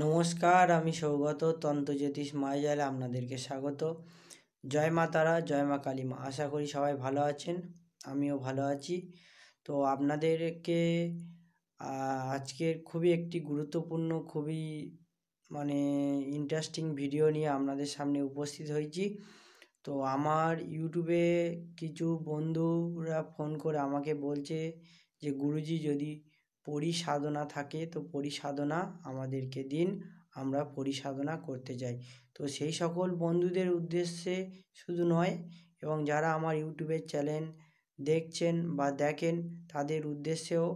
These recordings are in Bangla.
নমস্কার আমি সৌগত তন্ত্রজ্যোতিষ মায়াজালে আপনাদেরকে স্বাগত জয় মা তারা জয় মা কালিমা আশা করি সবাই ভালো আছেন আমিও ভালো আছি তো আপনাদেরকে আজকের খুবই একটি গুরুত্বপূর্ণ খুবই মানে ইন্টারেস্টিং ভিডিও নিয়ে আপনাদের সামনে উপস্থিত হয়েছি তো আমার ইউটিউবে কিছু বন্ধুরা ফোন করে আমাকে বলছে যে গুরুজি যদি পরিসাধনা থাকে তো পরিসাধনা আমাদেরকে দিন আমরা পরিসাধনা করতে যাই তো সেই সকল বন্ধুদের উদ্দেশ্যে শুধু নয় এবং যারা আমার ইউটিউবের চ্যানেল দেখছেন বা দেখেন তাদের উদ্দেশ্যেও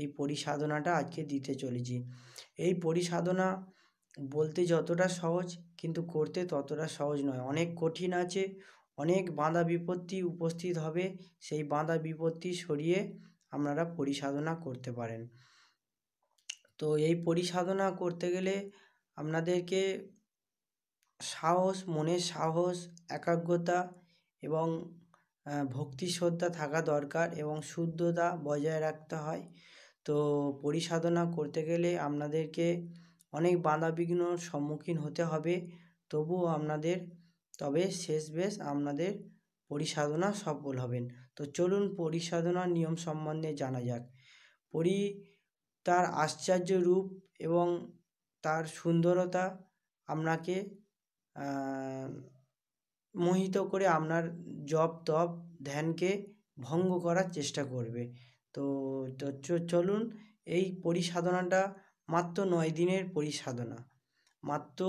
এই পরিসাধনাটা আজকে দিতে চলেছি এই পরিসাধনা বলতে যতটা সহজ কিন্তু করতে ততটা সহজ নয় অনেক কঠিন আছে অনেক বাঁধা বিপত্তি উপস্থিত হবে সেই বাঁধা বিপত্তি সরিয়ে আপনারা পরিসাধনা করতে পারেন তো এই পরিসাধনা করতে গেলে আপনাদেরকে সাহস মনের সাহস একাগ্রতা এবং ভক্তি শ্রদ্ধা থাকা দরকার এবং শুদ্ধতা বজায় রাখতে হয় তো পরিসাধনা করতে গেলে আপনাদেরকে অনেক বাঁধা বিঘ্নর সম্মুখীন হতে হবে তবুও আপনাদের তবে শেষ বেশ আপনাদের পরিসাধনা সফল হবেন তো চলুন পরিসাধনার নিয়ম সম্বন্ধে জানা যাক পরি তার আশ্চর্য রূপ এবং তার সুন্দরতা আপনাকে মোহিত করে আপনার জপ তপ ধ্যানকে ভঙ্গ করার চেষ্টা করবে তো চলুন এই পরিসাধনাটা মাত্র নয় দিনের পরিসাধনা মাত্র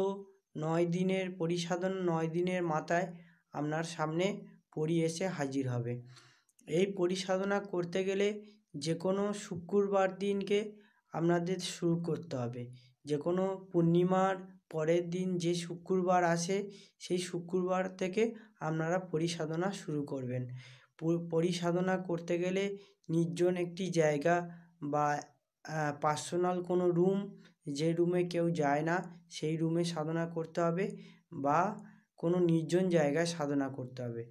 নয় দিনের পরিসাধন নয় দিনের মাথায় আপনার সামনে পড়ি এসে হাজির হবে এই পরিসাধনা করতে গেলে যে কোনো শুক্রবার দিনকে আপনাদের শুরু করতে হবে যে কোনো পূর্ণিমার পরের দিন যে শুক্রবার আসে সেই শুক্রবার থেকে আপনারা পরিসাধনা শুরু করবেন পরিসাধনা করতে গেলে নির্জন একটি জায়গা বা পার্সোনাল কোনো রুম যে রুমে কেউ যায় না সেই রুমে সাধনা করতে হবে বা কোনো নির্জন জায়গায় সাধনা করতে হবে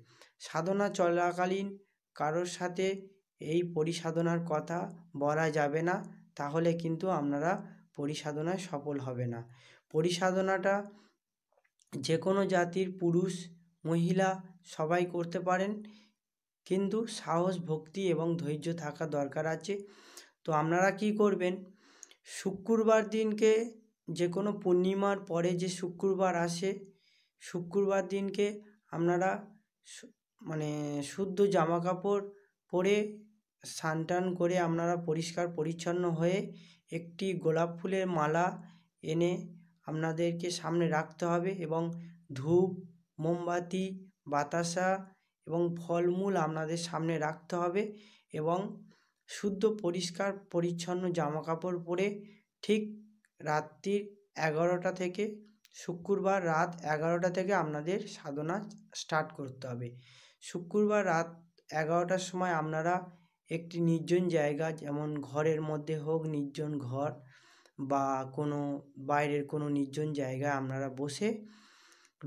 সাধনা চলাকালীন কারোর সাথে এই পরিসাধনার কথা বলা যাবে না তাহলে কিন্তু আপনারা পরিসাধনায় সফল হবে না পরিসাধনাটা যে কোনো জাতির পুরুষ মহিলা সবাই করতে পারেন কিন্তু সাহস ভক্তি এবং ধৈর্য থাকা দরকার আছে তো আপনারা কি করবেন শুক্রবার দিনকে যে কোনো পূর্ণিমার পরে যে শুক্রবার আসে শুক্রবার দিনকে আপনারা মানে শুদ্ধ জামা কাপড় পরে স্নান টান করে আপনারা পরিষ্কার পরিচ্ছন্ন হয়ে একটি গোলাপ ফুলের মালা এনে আপনাদেরকে সামনে রাখতে হবে এবং ধূপ মোমবাতি বাতাসা এবং ফলমূল আপনাদের সামনে রাখতে হবে এবং শুদ্ধ পরিষ্কার পরিচ্ছন্ন জামা কাপড় পরে ঠিক রাত্রির এগারোটা থেকে শুক্রবার রাত এগারোটা থেকে আপনাদের সাধনা স্টার্ট করতে হবে শুক্রবার রাত এগারোটার সময় আপনারা একটি নির্জন জায়গা যেমন ঘরের মধ্যে হোক নির্জন ঘর বা কোনো বাইরের কোনো নির্জন জায়গায় আপনারা বসে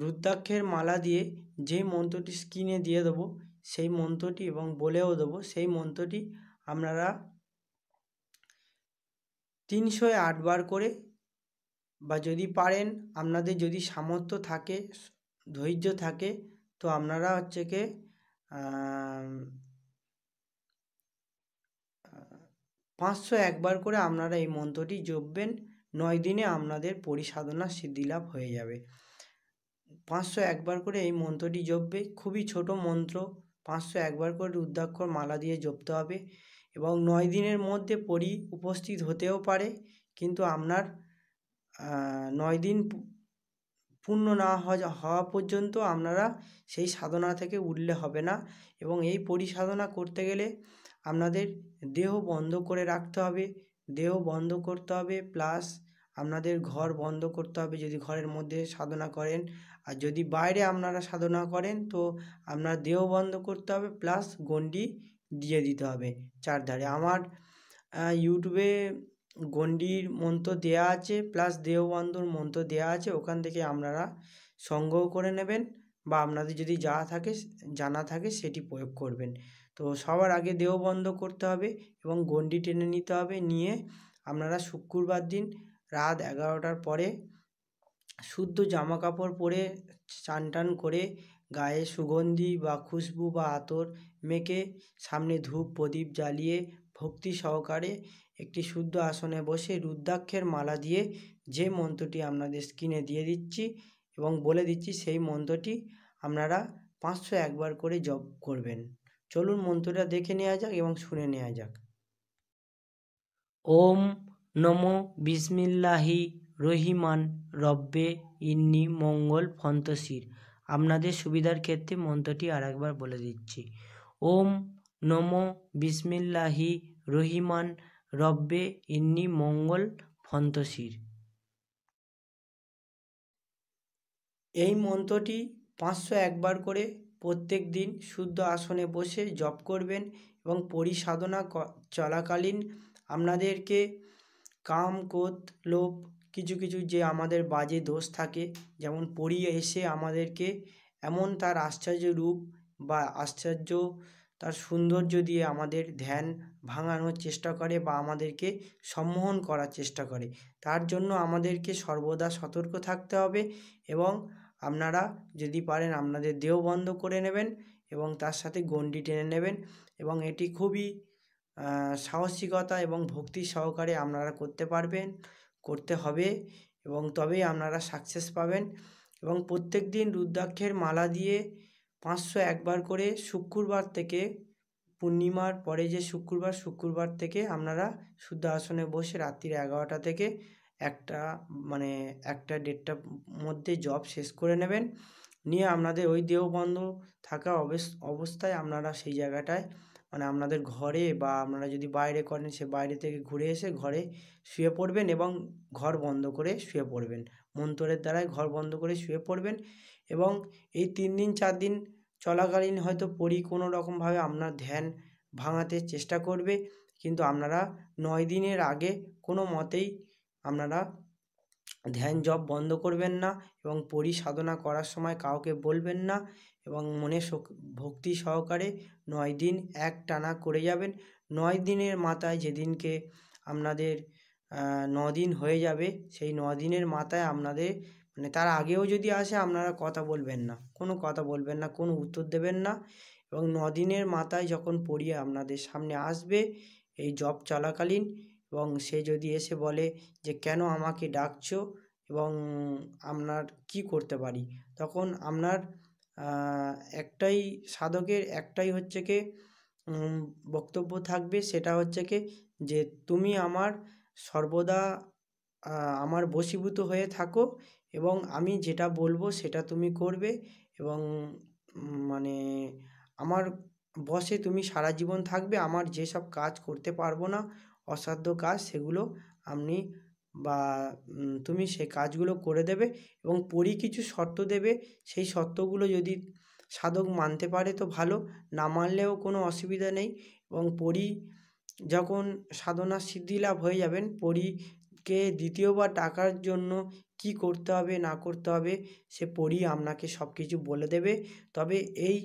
রুদ্রাক্ষের মালা দিয়ে যে মন্ত্রটি স্ক্রিনে দিয়ে দেবো সেই মন্ত্রটি এবং বলেও দেবো সেই মন্ত্রটি আপনারা তিনশো আটবার করে বা যদি পারেন আপনাদের যদি সামর্থ্য থাকে ধৈর্য থাকে তো আপনারা হচ্ছে কি পাঁচশো একবার করে আপনারা এই মন্ত্রটি জপবেন নয় দিনে আপনাদের পরিসাধনা সিদ্ধিলাভ হয়ে যাবে পাঁচশো একবার করে এই মন্ত্রটি জপবে খুবই ছোট মন্ত্র পাঁচশো একবার করে রুদ্রাক্ষর মালা দিয়ে জপতে হবে এবং নয় দিনের মধ্যে পরি উপস্থিত হতেও পারে কিন্তু আপনার নয় দিন পূর্ণ না হওয়া পর্যন্ত আপনারা সেই সাধনা থেকে উঠলে হবে না এবং এই পরিসাধনা করতে গেলে আপনাদের দেহ বন্ধ করে রাখতে হবে দেহ বন্ধ করতে হবে প্লাস আপনাদের ঘর বন্ধ করতে হবে যদি ঘরের মধ্যে সাধনা করেন আর যদি বাইরে আপনারা সাধনা করেন তো আপনার দেহ বন্ধ করতে হবে প্লাস গন্ডি দিয়ে দিতে হবে চারধারে আমার ইউটিউবে গণ্ডির মন্ত্র দেওয়া আছে প্লাস দেওবন্ধর মন্ত্র দেওয়া আছে ওখান থেকে আপনারা সংগ্রহ করে নেবেন বা আপনাদের যদি যা থাকে জানা থাকে সেটি প্রয়োগ করবেন তো সবার আগে দেহবন্ধ করতে হবে এবং গণ্ডি টেনে নিতে হবে নিয়ে আপনারা শুক্রবার দিন রাত এগারোটার পরে শুদ্ধ জামা কাপড় পরে চান টান করে গায়ে সুগন্ধি বা খুশবু বা আতর মেখে সামনে ধূপ প্রদীপ জ্বালিয়ে ভক্তি সহকারে একটি শুদ্ধ আসনে বসে রুদ্রাক্ষের মালা দিয়ে যে মন্ত্রটি আপনাদের স্ক্রিনে দিয়ে দিচ্ছি এবং বলে দিচ্ছি সেই মন্ত্রটি আপনারা পাঁচশো একবার করে জপ করবেন চলুন মন্ত্রটা দেখে নেওয়া যাক এবং শুনে নেওয়া যাক ওম নমো বিসমিল্লাহি রহিমান রব্বে ইন্নি মঙ্গল ফন্তসির আপনাদের সুবিধার ক্ষেত্রে মন্ত্রটি একবার বলে দিচ্ছি ওম নমো বিসমিল্লাহি রহিমান রব্বে ইন্নি মঙ্গল ফন্তসির এই মন্ত্রটি পাঁচশো একবার করে প্রত্যেক দিন শুদ্ধ আসনে বসে জপ করবেন এবং পরিসাধনা চলাকালীন আপনাদেরকে কাম কোত লোভ কিছু কিছু যে আমাদের বাজে দোষ থাকে যেমন পড়িয়ে এসে আমাদেরকে এমন তার আশ্চর্য রূপ বা আশ্চর্য তার সৌন্দর্য দিয়ে আমাদের ধ্যান ভাঙানোর চেষ্টা করে বা আমাদেরকে সম্মোহন করার চেষ্টা করে তার জন্য আমাদেরকে সর্বদা সতর্ক থাকতে হবে এবং আপনারা যদি পারেন আপনাদের দেহ বন্ধ করে নেবেন এবং তার সাথে গণ্ডি টেনে নেবেন এবং এটি খুবই সাহসিকতা এবং ভক্তি সহকারে আপনারা করতে পারবেন করতে হবে এবং তবেই আপনারা সাকসেস পাবেন এবং প্রত্যেক দিন রুদ্রাক্ষের মালা দিয়ে পাঁচশো একবার করে শুক্রবার থেকে পূর্ণিমার পরে যে শুক্রবার শুক্রবার থেকে আপনারা শুদ্ধ আসনে বসে রাত্রির এগারোটা থেকে একটা মানে একটা ডেটটার মধ্যে জব শেষ করে নেবেন নিয়ে আপনাদের ওই দেহবন্ধ থাকা অবস্থায় আপনারা সেই জায়গাটায় মানে আপনাদের ঘরে বা আপনারা যদি বাইরে করেন সে বাইরে থেকে ঘুরে এসে ঘরে শুয়ে পড়বেন এবং ঘর বন্ধ করে শুয়ে পড়বেন মন্তরের দ্বারাই ঘর বন্ধ করে শুয়ে পড়বেন এবং এই তিন দিন চার দিন চলাকালীন হয়তো পরি কোনো রকমভাবে আপনার ধ্যান ভাঙাতে চেষ্টা করবে কিন্তু আপনারা নয় দিনের আগে কোনো মতেই আপনারা ধ্যান জব বন্ধ করবেন না এবং পরি সাধনা করার সময় কাউকে বলবেন না এবং মনে ভক্তি সহকারে নয় দিন এক টানা করে যাবেন নয় দিনের মাথায় যেদিনকে আপনাদের দিন হয়ে যাবে সেই দিনের মাথায় আপনাদের মানে তার আগেও যদি আসে আপনারা কথা বলবেন না কোনো কথা বলবেন না কোনো উত্তর দেবেন না এবং নদিনের মাথায় যখন পড়িয়ে আপনাদের সামনে আসবে এই জব চলাকালীন এবং সে যদি এসে বলে যে কেন আমাকে ডাকছো এবং আপনার কি করতে পারি তখন আপনার একটাই সাধকের একটাই হচ্ছে কি বক্তব্য থাকবে সেটা হচ্ছে কি যে তুমি আমার সর্বদা আমার বশীভূত হয়ে থাকো এবং আমি যেটা বলবো সেটা তুমি করবে এবং মানে আমার বশে তুমি সারা জীবন থাকবে আমার যেসব কাজ করতে পারবো না অসাধ্য কাজ সেগুলো আপনি বা তুমি সে কাজগুলো করে দেবে এবং পরি কিছু শর্ত দেবে সেই শর্তগুলো যদি সাধক মানতে পারে তো ভালো না মানলেও কোনো অসুবিধা নেই এবং পরি যখন সাধনা সিদ্ধি লাভ হয়ে যাবেন পরীকে দ্বিতীয়বার টাকার জন্য কি করতে হবে না করতে হবে সে পড়ি আপনাকে সব কিছু বলে দেবে তবে এই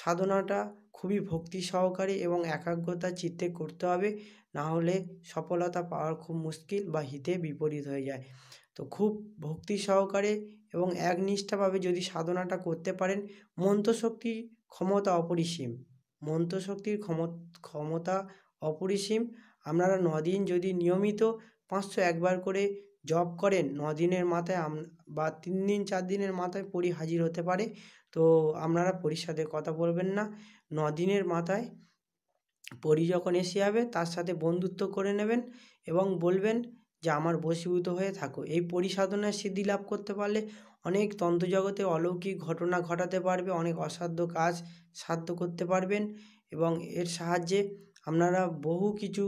সাধনাটা খুবই ভক্তি সহকারে এবং একাগ্রতা চিত্তে করতে হবে না হলে সফলতা পাওয়ার খুব মুশকিল বা হিতে বিপরীত হয়ে যায় তো খুব ভক্তি সহকারে এবং একনিষ্ঠাভাবে যদি সাধনাটা করতে পারেন মন্ত্রশক্তি ক্ষমতা অপরিসীম মন্ত্রশক্তির ক্ষমতা অপরিসীম আপনারা নদিন যদি নিয়মিত পাঁচশো একবার করে জব করেন ন দিনের মাথায় বা তিন দিন চার দিনের মাথায় পরী হাজির হতে পারে তো আপনারা পরীর সাথে কথা বলবেন না ন দিনের মাথায় পরী যখন এসে যাবে তার সাথে বন্ধুত্ব করে নেবেন এবং বলবেন যে আমার বশীভূত হয়ে থাকো এই পরিসাধনায় সিদ্ধি লাভ করতে পারলে অনেক তন্ত্রজগতে অলৌকিক ঘটনা ঘটাতে পারবে অনেক অসাধ্য কাজ সাধ্য করতে পারবেন এবং এর সাহায্যে আপনারা বহু কিছু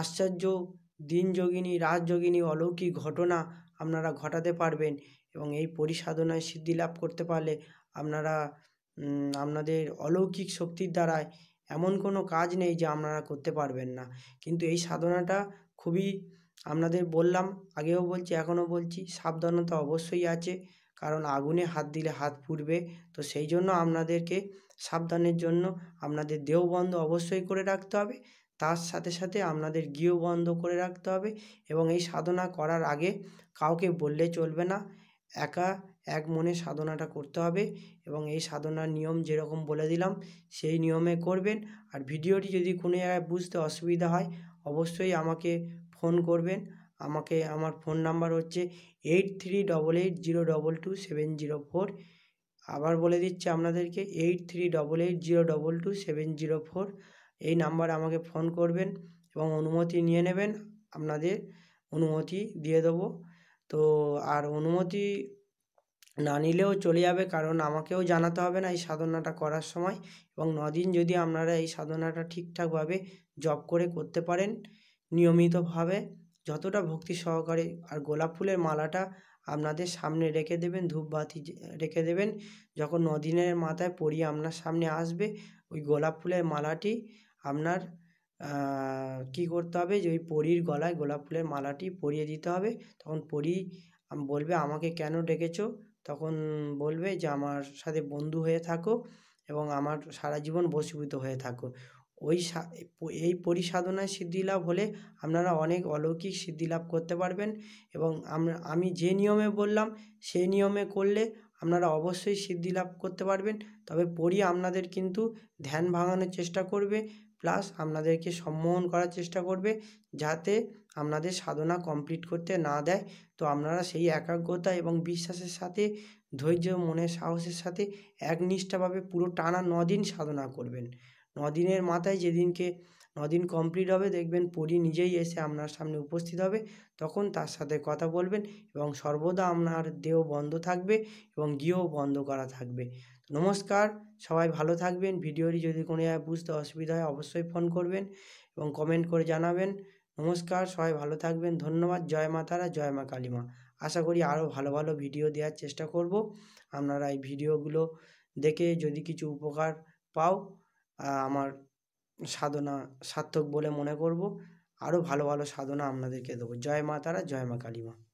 আশ্চর্য দিন যোগিনী রাত যোগিনী অলৌকিক ঘটনা আপনারা ঘটাতে পারবেন এবং এই পরিসাধনায় সিদ্ধি লাভ করতে পারলে আপনারা আপনাদের অলৌকিক শক্তির দ্বারায় এমন কোনো কাজ নেই যে আপনারা করতে পারবেন না কিন্তু এই সাধনাটা খুবই আপনাদের বললাম আগেও বলছি এখনও বলছি সাবধানতা অবশ্যই আছে কারণ আগুনে হাত দিলে হাত পুড়বে তো সেই জন্য আপনাদেরকে সাবধানের জন্য আপনাদের দেহবন্ধ অবশ্যই করে রাখতে হবে তার সাথে সাথে আপনাদের গিয়েও বন্ধ করে রাখতে হবে এবং এই সাধনা করার আগে কাউকে বললে চলবে না একা এক মনে সাধনাটা করতে হবে এবং এই সাধনার নিয়ম যেরকম বলে দিলাম সেই নিয়মে করবেন আর ভিডিওটি যদি কোনো জায়গায় বুঝতে অসুবিধা হয় অবশ্যই আমাকে ফোন করবেন আমাকে আমার ফোন নাম্বার হচ্ছে eight three double eight zero double two seven zero four আবার বলে দিচ্ছি আপনাদেরকে eight three double eight zero double two seven zero four এই নাম্বারে আমাকে ফোন করবেন এবং অনুমতি নিয়ে নেবেন আপনাদের অনুমতি দিয়ে দেবো তো আর অনুমতি না নিলেও চলে যাবে কারণ আমাকেও জানাতে হবে না এই সাধনাটা করার সময় এবং নদিন যদি আপনারা এই সাধনাটা ঠিকঠাকভাবে জব করে করতে পারেন নিয়মিতভাবে যতটা ভক্তি সহকারে আর গোলাপ ফুলের মালাটা আপনাদের সামনে রেখে দেবেন ধূপবাতি রেখে দেবেন যখন নদিনের মাথায় পরিয়ে আপনার সামনে আসবে ওই গোলাপ ফুলের মালাটি আপনার কী করতে হবে যে ওই পরীর গলায় গোলাপ ফুলের মালাটি পরিয়ে দিতে হবে তখন পরী বলবে আমাকে কেন ডেকেছো তখন বলবে যে আমার সাথে বন্ধু হয়ে থাকো এবং আমার সারা জীবন বসীভূত হয়ে থাকো ওই এই পরিসাধনায় সিদ্ধিলাভ হলে আপনারা অনেক অলৌকিক সিদ্ধিলাভ করতে পারবেন এবং আমি যে নিয়মে বললাম সেই নিয়মে করলে আপনারা অবশ্যই সিদ্ধিলাভ করতে পারবেন তবে পরী আপনাদের কিন্তু ধ্যান ভাঙানোর চেষ্টা করবে প্লাস আপনাদেরকে সম্মোহন করার চেষ্টা করবে যাতে আপনাদের সাধনা কমপ্লিট করতে না দেয় তো আপনারা সেই একাগ্রতা এবং বিশ্বাসের সাথে ধৈর্য মনের সাহসের সাথে একনিষ্ঠাভাবে পুরো টানা নদিন সাধনা করবেন নদিনের মাথায় যেদিনকে নদিন কমপ্লিট হবে দেখবেন পরি নিজেই এসে আপনার সামনে উপস্থিত হবে তখন তার সাথে কথা বলবেন এবং সর্বদা আপনার দেহ বন্ধ থাকবে এবং গিয়েও বন্ধ করা থাকবে নমস্কার সবাই ভালো থাকবেন ভিডিওটি যদি কোনো বুঝতে অসুবিধা হয় অবশ্যই ফোন করবেন এবং কমেন্ট করে জানাবেন নমস্কার সবাই ভালো থাকবেন ধন্যবাদ জয় মা তারা জয় মা কালীমা আশা করি আরও ভালো ভালো ভিডিও দেওয়ার চেষ্টা করব আপনারা এই ভিডিওগুলো দেখে যদি কিছু উপকার পাও আমার সাধনা সার্থক বলে মনে করব আরও ভালো ভালো সাধনা আপনাদেরকে দেবো জয় মা তারা জয় মা কালীমা